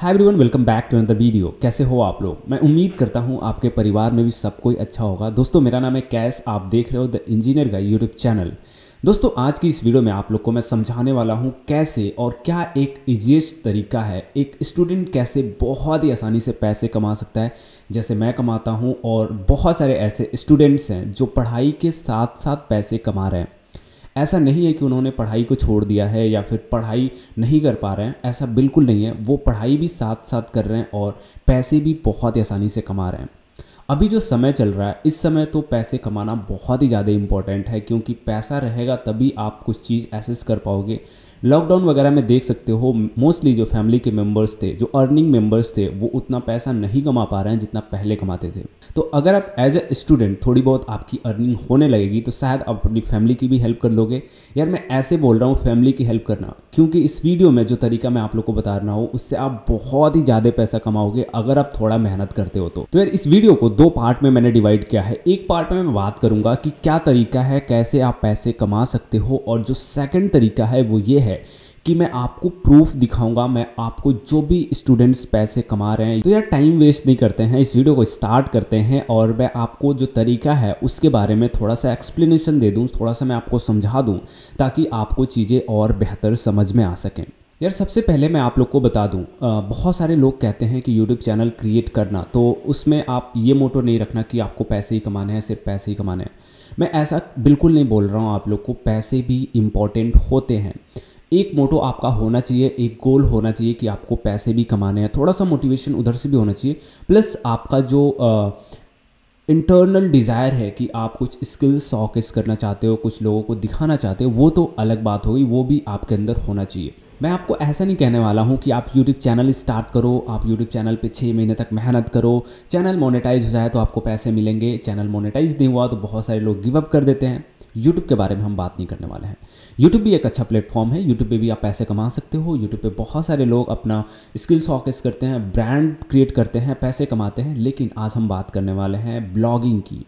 hi everyone welcome back to another video कैसे हो आप लोग मैं उम्मीद करता हूँ आपके परिवार में भी सब कोई अच्छा होगा दोस्तों मेरा नाम है कैश आप देख रहे हो द इंजीनियर का यूट्यूब चैनल दोस्तों आज की इस वीडियो में आप लोग को मैं समझाने वाला हूँ कैसे और क्या एक ईजीएस्ट तरीका है एक स्टूडेंट कैसे बहुत ही आसानी से पैसे कमा सकता है जैसे मैं कमाता हूँ और बहुत सारे ऐसे स्टूडेंट्स हैं जो पढ़ाई के साथ साथ पैसे कमा रहे हैं ऐसा नहीं है कि उन्होंने पढ़ाई को छोड़ दिया है या फिर पढ़ाई नहीं कर पा रहे हैं ऐसा बिल्कुल नहीं है वो पढ़ाई भी साथ साथ कर रहे हैं और पैसे भी बहुत ही आसानी से कमा रहे हैं अभी जो समय चल रहा है इस समय तो पैसे कमाना बहुत ही ज़्यादा इम्पॉर्टेंट है क्योंकि पैसा रहेगा तभी आप कुछ चीज़ एसेस कर पाओगे लॉकडाउन वगैरह में देख सकते हो मोस्टली जो फैमिली के मेंबर्स थे जो अर्निंग मेंबर्स थे वो उतना पैसा नहीं कमा पा रहे हैं जितना पहले कमाते थे तो अगर आप एज ए स्टूडेंट थोड़ी बहुत आपकी अर्निंग होने लगेगी तो शायद आप अपनी फैमिली की भी हेल्प कर लोगे यार मैं ऐसे बोल रहा हूँ फैमिली की हेल्प करना क्योंकि इस वीडियो में जो तरीका मैं आप लोग को बता रहा हूँ उससे आप बहुत ही ज़्यादा पैसा कमाओगे अगर आप थोड़ा मेहनत करते हो तो, तो यार इस वीडियो को दो पार्ट में मैंने डिवाइड किया है एक पार्ट में मैं बात करूंगा कि क्या तरीका है कैसे आप पैसे कमा सकते हो और जो सेकेंड तरीका है वो ये है है कि मैं आपको प्रूफ दिखाऊंगा मैं आपको जो भी स्टूडेंट्स पैसे कमा रहे हैं तो यार टाइम वेस्ट नहीं करते हैं इस वीडियो को स्टार्ट करते हैं और मैं आपको जो तरीका है उसके बारे में थोड़ा सा एक्सप्लेनेशन दे दूँ थोड़ा सा मैं आपको समझा दूँ ताकि आपको चीज़ें और बेहतर समझ में आ सकें यार सबसे पहले मैं आप लोग को बता दूं आ, बहुत सारे लोग कहते हैं कि यूट्यूब चैनल क्रिएट करना तो उसमें आप ये मोटो नहीं रखना कि आपको पैसे ही कमाने हैं सिर्फ पैसे ही कमाने हैं मैं ऐसा बिल्कुल नहीं बोल रहा हूं आप लोग को पैसे भी इम्पॉर्टेंट होते हैं एक मोटो आपका होना चाहिए एक गोल होना चाहिए कि आपको पैसे भी कमाने हैं थोड़ा सा मोटिवेशन उधर से भी होना चाहिए प्लस आपका जो इंटरनल डिज़ायर है कि आप कुछ स्किल्स शॉकेस करना चाहते हो कुछ लोगों को दिखाना चाहते हो वो तो अलग बात होगी वो भी आपके अंदर होना चाहिए मैं आपको ऐसा नहीं कहने वाला हूँ कि आप YouTube चैनल स्टार्ट करो आप YouTube चैनल पे छः महीने तक मेहनत करो चैनल मोनेटाइज हो जाए तो आपको पैसे मिलेंगे चैनल मोनेटाइज नहीं हुआ तो बहुत सारे लोग गिव अप कर देते हैं यूट्यूब के बारे में हम बात नहीं करने वाले हैं यूट्यूब भी एक अच्छा प्लेटफॉर्म है यूट्यूब पे भी आप पैसे कमा सकते हो यूट्यूब पे बहुत सारे लोग अपना स्किल्स ऑकेस करते हैं ब्रांड क्रिएट करते हैं पैसे कमाते हैं लेकिन आज हम बात करने वाले हैं ब्लॉगिंग की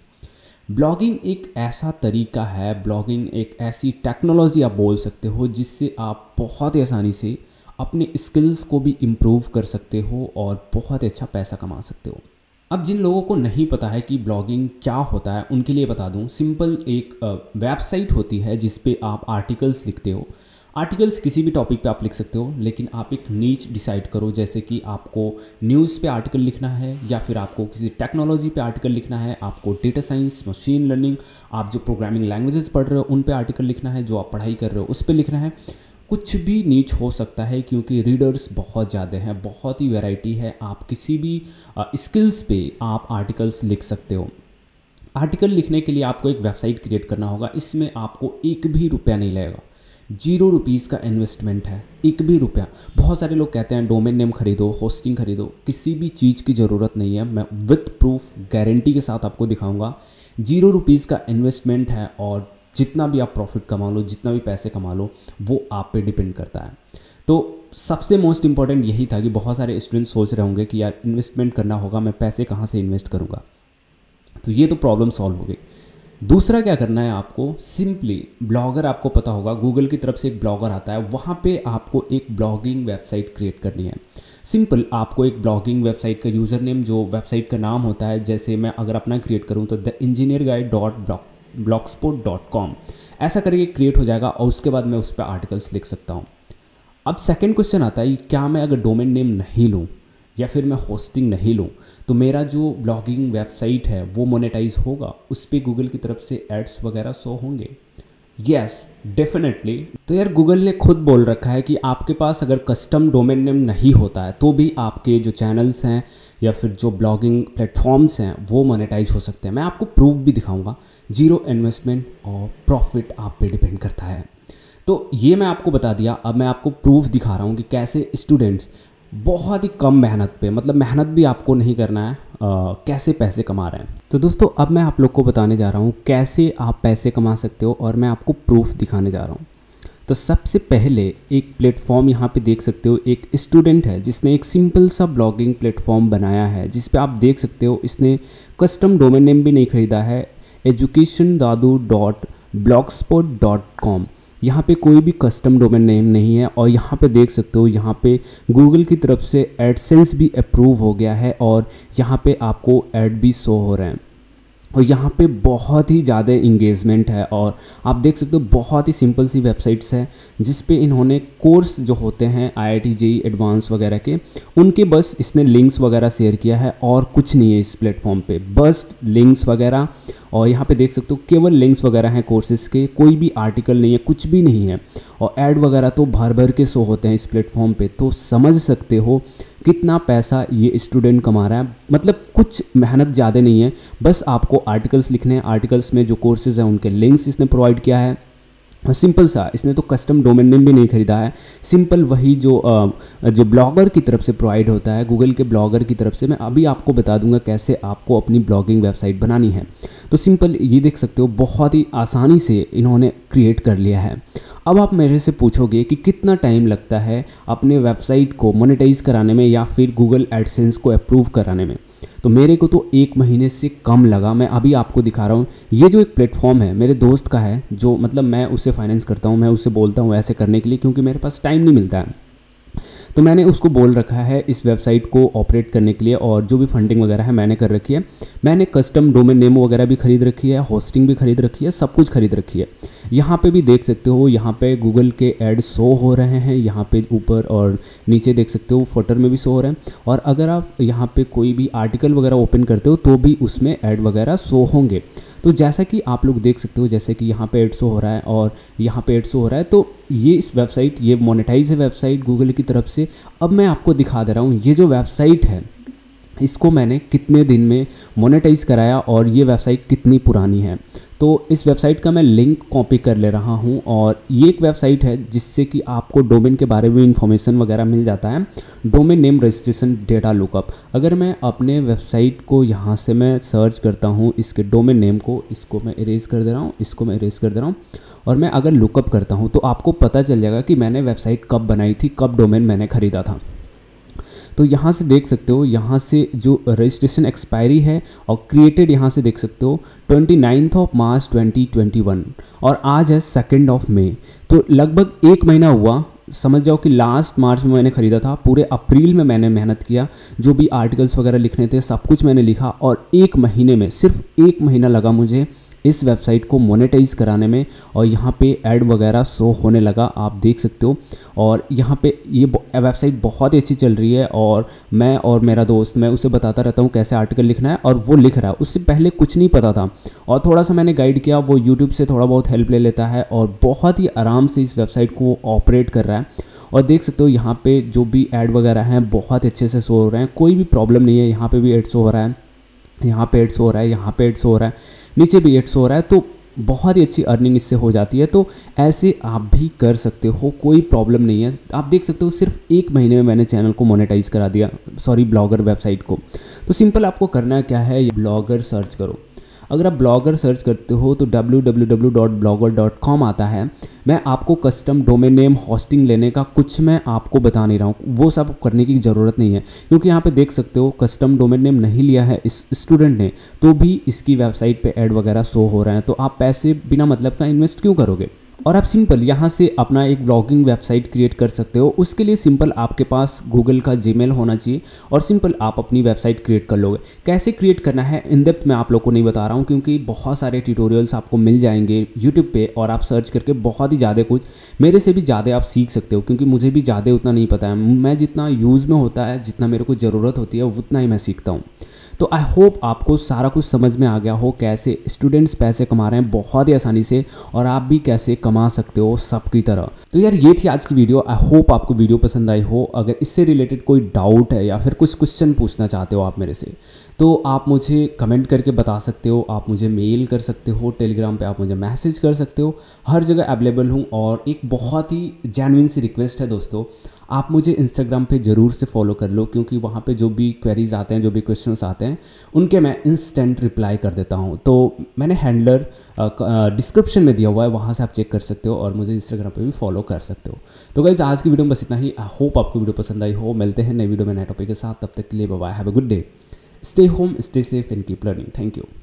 ब्लॉगिंग एक ऐसा तरीका है ब्लॉगिंग एक ऐसी टेक्नोलॉजी आप बोल सकते हो जिससे आप बहुत ही आसानी से अपने स्किल्स को भी इम्प्रूव कर सकते हो और बहुत ही अच्छा पैसा कमा सकते हो अब जिन लोगों को नहीं पता है कि ब्लॉगिंग क्या होता है उनके लिए बता दूं सिंपल एक वेबसाइट होती है जिस पे आप आर्टिकल्स लिखते हो आर्टिकल्स किसी भी टॉपिक पे आप लिख सकते हो लेकिन आप एक नीच डिसाइड करो जैसे कि आपको न्यूज़ पे आर्टिकल लिखना है या फिर आपको किसी टेक्नोलॉजी पे आर्टिकल लिखना है आपको डेटा साइंस मशीन लर्निंग आप जो प्रोग्रामिंग लैंग्वेजेस पढ़ रहे हो उन पे आर्टिकल लिखना है जो आप पढ़ाई कर रहे हो उस पर लिखना है कुछ भी नीच हो सकता है क्योंकि रीडर्स बहुत ज़्यादा हैं बहुत ही वैरायटी है आप किसी भी स्किल्स पे आप आर्टिकल्स लिख सकते हो आर्टिकल लिखने के लिए आपको एक वेबसाइट क्रिएट करना होगा इसमें आपको एक भी रुपया नहीं लगेगा जीरो रुपीज़ का इन्वेस्टमेंट है एक भी रुपया बहुत सारे लोग कहते हैं डोमेन नेम खरीदो होस्टिंग खरीदो किसी भी चीज़ की ज़रूरत नहीं है मैं विथ प्रूफ गारंटी के साथ आपको दिखाऊंगा जीरो रुपीज़ का इन्वेस्टमेंट है और जितना भी आप प्रॉफिट कमा लो जितना भी पैसे कमा लो वो आप पे डिपेंड करता है तो सबसे मोस्ट इंपॉर्टेंट यही था कि बहुत सारे स्टूडेंट्स सोच रहे होंगे कि यार इन्वेस्टमेंट करना होगा मैं पैसे कहाँ से इन्वेस्ट करूँगा तो ये तो प्रॉब्लम सॉल्व हो गई दूसरा क्या करना है आपको सिंपली ब्लॉगर आपको पता होगा गूगल की तरफ से एक ब्लॉगर आता है वहाँ पे आपको एक ब्लॉगिंग वेबसाइट क्रिएट करनी है सिंपल आपको एक ब्लॉगिंग वेबसाइट का यूज़र नेम जो वेबसाइट का नाम होता है जैसे मैं अगर अपना क्रिएट करूँ तो the engineer guide dot blog blogspot.com ऐसा करके क्रिएट हो जाएगा और उसके बाद मैं उस पर आर्टिकल्स लिख सकता हूँ अब सेकेंड क्वेश्चन आता है क्या मैं अगर डोमेन नेम नहीं लूँ या फिर मैं होस्टिंग नहीं लूँ तो मेरा जो ब्लॉगिंग वेबसाइट है वो मोनेटाइज होगा उस पर गूगल की तरफ से एड्स वगैरह शो होंगे यस डेफिनेटली तो यार गूगल ने खुद बोल रखा है कि आपके पास अगर कस्टम डोमेन नेम नहीं होता है तो भी आपके जो चैनल्स हैं या फिर जो ब्लॉगिंग प्लेटफॉर्म्स हैं वो मोनेटाइज हो सकते हैं मैं आपको प्रूफ भी दिखाऊंगा जीरो इन्वेस्टमेंट और प्रॉफिट आप पे डिपेंड करता है तो ये मैं आपको बता दिया अब मैं आपको प्रूफ दिखा रहा हूँ कि कैसे स्टूडेंट्स बहुत ही कम मेहनत पे मतलब मेहनत भी आपको नहीं करना है कैसे पैसे कमा रहे हैं तो दोस्तों अब मैं आप लोग को बताने जा रहा हूँ कैसे आप पैसे कमा सकते हो और मैं आपको प्रूफ दिखाने जा रहा हूँ तो सबसे पहले एक प्लेटफॉर्म यहाँ पे देख सकते हो एक स्टूडेंट है जिसने एक सिंपल सा ब्लॉगिंग प्लेटफॉर्म बनाया है जिस पे आप देख सकते हो इसने कस्टम डोमेन नेम भी नहीं खरीदा है एजुकेशन दादू dot blogspot dot com यहाँ पे कोई भी कस्टम डोमेन नेम नहीं है और यहाँ पे देख सकते हो यहाँ पे गूगल की तरफ से एडसेंस भी अप्रूव हो गया है और यहाँ पे आपको एड भी शो हो रहे हैं और यहाँ पे बहुत ही ज़्यादा इंगेजमेंट है और आप देख सकते हो बहुत ही सिंपल सी वेबसाइट्स है जिस पे इन्होंने कोर्स जो होते हैं आई आई टी एडवांस वगैरह के उनके बस इसने लिंक्स वगैरह शेयर किया है और कुछ नहीं है इस प्लेटफॉर्म पे बस लिंक्स वगैरह और यहाँ पे देख सकते हो केवल लिंक्स वगैरह हैं कोर्सेस के कोई भी आर्टिकल नहीं है कुछ भी नहीं है और एड वगैरह तो भर भर के शो होते हैं इस प्लेटफॉर्म पर तो समझ सकते हो कितना पैसा ये स्टूडेंट कमा रहा है मतलब कुछ मेहनत ज़्यादा नहीं है बस आपको आर्टिकल्स लिखने हैं आर्टिकल्स में जो कोर्सेज़ हैं उनके लिंक्स इसने प्रोवाइड किया है सिंपल हाँ, सा इसने तो कस्टम डोमेन नेम भी नहीं खरीदा है सिंपल वही जो जो ब्लॉगर की तरफ से प्रोवाइड होता है गूगल के ब्लॉगर की तरफ से मैं अभी आपको बता दूंगा कैसे आपको अपनी ब्लॉगिंग वेबसाइट बनानी है तो सिंपल ये देख सकते हो बहुत ही आसानी से इन्होंने क्रिएट कर लिया है अब आप मेरे से पूछोगे कि कितना टाइम लगता है अपने वेबसाइट को मोनिटाइज कराने में या फिर गूगल एडसेंस को अप्रूव कराने में तो मेरे को तो एक महीने से कम लगा मैं अभी आपको दिखा रहा हूँ ये जो एक प्लेटफॉर्म है मेरे दोस्त का है जो मतलब मैं उसे फाइनेंस करता हूँ मैं उसे बोलता हूँ ऐसे करने के लिए क्योंकि मेरे पास टाइम नहीं मिलता है तो मैंने उसको बोल रखा है इस वेबसाइट को ऑपरेट करने के लिए और जो भी फंडिंग वगैरह है मैंने कर रखी है मैंने कस्टम डोमेन नेम वगैरह भी खरीद रखी है होस्टिंग भी खरीद रखी है सब कुछ खरीद रखी है यहाँ पे भी देख सकते हो यहाँ पे गूगल के एड शो हो रहे हैं यहाँ पे ऊपर और नीचे देख सकते हो फोटर में भी शो हो रहे हैं और अगर आप यहाँ पे कोई भी आर्टिकल वगैरह ओपन करते हो तो भी उसमें ऐड वगैरह शो होंगे तो जैसा कि आप लोग देख सकते हो जैसे कि यहाँ पे एड हो रहा है और यहाँ पे एड शो हो रहा है तो ये इस वेबसाइट ये मोनेटाइज है वेबसाइट गूगल की तरफ से अब मैं आपको दिखा दे रहा हूँ ये जो वेबसाइट है इसको मैंने कितने दिन में मोनेटाइज कराया और ये वेबसाइट कितनी पुरानी है तो इस वेबसाइट का मैं लिंक कॉपी कर ले रहा हूँ और ये एक वेबसाइट है जिससे कि आपको डोमेन के बारे में इंफॉर्मेशन वगैरह मिल जाता है domain name registration data lookup अगर मैं अपने वेबसाइट को यहाँ से मैं सर्च करता हूँ इसके डोमेन नेम को इसको मैं इरेज कर दे रहा हूँ इसको मैं इरेज कर दे रहा हूँ और मैं अगर लुकअप करता हूँ तो आपको पता चल जाएगा कि मैंने वेबसाइट कब बनाई थी कब डोमेन मैंने ख़रीदा था तो यहाँ से देख सकते हो यहाँ से जो रजिस्ट्रेशन एक्सपायरी है और क्रिएटेड यहाँ से देख सकते हो ट्वेंटी नाइन्थ ऑफ मार्च 2021 और आज है सेकेंड ऑफ मे तो लगभग एक महीना हुआ समझ जाओ कि लास्ट मार्च में मैंने ख़रीदा था पूरे अप्रैल में मैंने मेहनत किया जो भी आर्टिकल्स वगैरह लिखने थे सब कुछ मैंने लिखा और एक महीने में सिर्फ एक महीना लगा मुझे इस वेबसाइट को मोनेटाइज कराने में और यहाँ पे ऐड वगैरह शो होने लगा आप देख सकते हो और यहाँ पे ये वेबसाइट बहुत ही अच्छी चल रही है और मैं और मेरा दोस्त मैं उसे बताता रहता हूँ कैसे आर्टिकल लिखना है और वो लिख रहा है उससे पहले कुछ नहीं पता था और थोड़ा सा मैंने गाइड किया वो यूट्यूब से थोड़ा बहुत हेल्प ले लेता है और बहुत ही आराम से इस वेबसाइट को ऑपरेट कर रहा है और देख सकते हो यहाँ पे जो भी ऐड वगैरह हैं बहुत अच्छे से शो हो रहे हैं कोई भी प्रॉब्लम नहीं है यहाँ पे भी एड्स हो रहा है यहाँ पे एड्स हो रहा है यहाँ पे एड्स हो रहा है नीचे भी एट्स हो रहा है तो बहुत ही अच्छी अर्निंग इससे हो जाती है तो ऐसे आप भी कर सकते हो कोई प्रॉब्लम नहीं है आप देख सकते हो सिर्फ एक महीने में मैंने चैनल को मोनेटाइज करा दिया सॉरी ब्लॉगर वेबसाइट को तो सिंपल आपको करना क्या है ब्लॉगर सर्च करो अगर आप ब्लॉगर सर्च करते हो तो डब्ल्यू आता है मैं आपको कस्टम डोमेन नेम होस्टिंग लेने का कुछ मैं आपको बता नहीं रहा हूँ वो सब करने की ज़रूरत नहीं है क्योंकि यहाँ पे देख सकते हो कस्टम डोमेन नेम नहीं लिया है इस स्टूडेंट ने तो भी इसकी वेबसाइट पे ऐड वगैरह शो हो रहे हैं तो आप पैसे बिना मतलब का इन्वेस्ट क्यों करोगे और आप सिंपल यहाँ से अपना एक ब्लॉगिंग वेबसाइट क्रिएट कर सकते हो उसके लिए सिंपल आपके पास गूगल का जी होना चाहिए और सिंपल आप अपनी वेबसाइट क्रिएट कर लोगे कैसे क्रिएट करना है इन डेप्थ मैं आप लोग को नहीं बता रहा हूँ क्योंकि बहुत सारे ट्यूटोरियल्स आपको मिल जाएंगे यूट्यूब पर और आप सर्च करके बहुत ही ज़्यादा कुछ मेरे से भी ज़्यादा आप सीख सकते हो क्योंकि मुझे भी ज़्यादा उतना नहीं पता है मैं जितना यूज़ में होता है जितना मेरे को ज़रूरत होती है उतना ही मैं सीखता हूँ तो आई होप आपको सारा कुछ समझ में आ गया हो कैसे स्टूडेंट्स पैसे कमा रहे हैं बहुत ही आसानी से और आप भी कैसे कमा सकते हो सबकी तरह तो यार ये थी आज की वीडियो आई होप आपको वीडियो पसंद आई हो अगर इससे रिलेटेड कोई डाउट है या फिर कुछ क्वेश्चन पूछना चाहते हो आप मेरे से तो आप मुझे कमेंट करके बता सकते हो आप मुझे मेल कर सकते हो टेलीग्राम पे आप मुझे मैसेज कर सकते हो हर जगह अवेलेबल हूँ और एक बहुत ही जैनविन सी रिक्वेस्ट है दोस्तों आप मुझे इंस्टाग्राम पे ज़रूर से फॉलो कर लो क्योंकि वहाँ पे जो भी क्वेरीज आते हैं जो भी क्वेश्चन आते हैं उनके मैं इंस्टेंट रिप्लाई कर देता हूँ तो मैंने हैंडलर डिस्क्रिप्शन में दिया हुआ है वहाँ से आप चेक कर सकते हो और मुझे इंस्टाग्राम पर भी फॉलो कर सकते हो तो गाइज आज की वीडियो में बस इतना ही आई होप आपको वीडियो पसंद आई हो मिलते हैं नई वीडियो में नए टॉपिक के साथ तब तक के लिए bye have a good day stay home stay safe and keep learning thank you